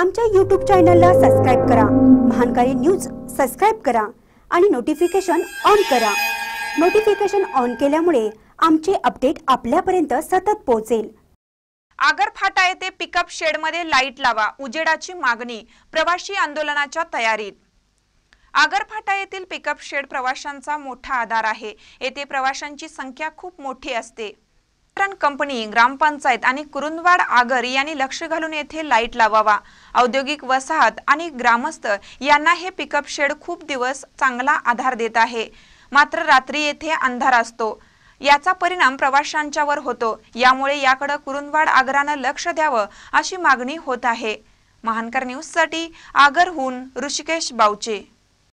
आमच्या यूट्यूब चॅनलला सबस्क्राईब करा महानकारी न्यूज सबस्क्राईब करा आणि नोटिफिकेशन ऑन करा नोटिफिकेशन ऑन केल्यामुळे आमचे अपडेट आपल्यापर्यंत सतत पोहोचेल आगर फाटा येथे पिकअप शेडमध्ये लाईट लावा उजेडाची मागणी प्रवाशी आंदोलनाच्या तयारीत आगरफाटा येथील पिकअप शेड प्रवाशांचा मोठा आधार आहे येथे प्रवाशांची संख्या खूप मोठी असते कंपनी ग्रामपंचायत आणि कुरुंदवाड आगर यांनी लक्ष घालून येथे लाईट लावावा औद्योगिक वसाहत आणि ग्रामस्थ यांना हे पिकअप शेड खूप दिवस चांगला आधार देत आहे मात्र रात्री येथे अंधार असतो याचा परिणाम प्रवाशांच्यावर होतो यामुळे याकडे कुरुंदवाड आगरानं लक्ष द्यावं अशी मागणी होत आहे महानकर न्यूज साठी आगरहून ऋषिकेश बावचे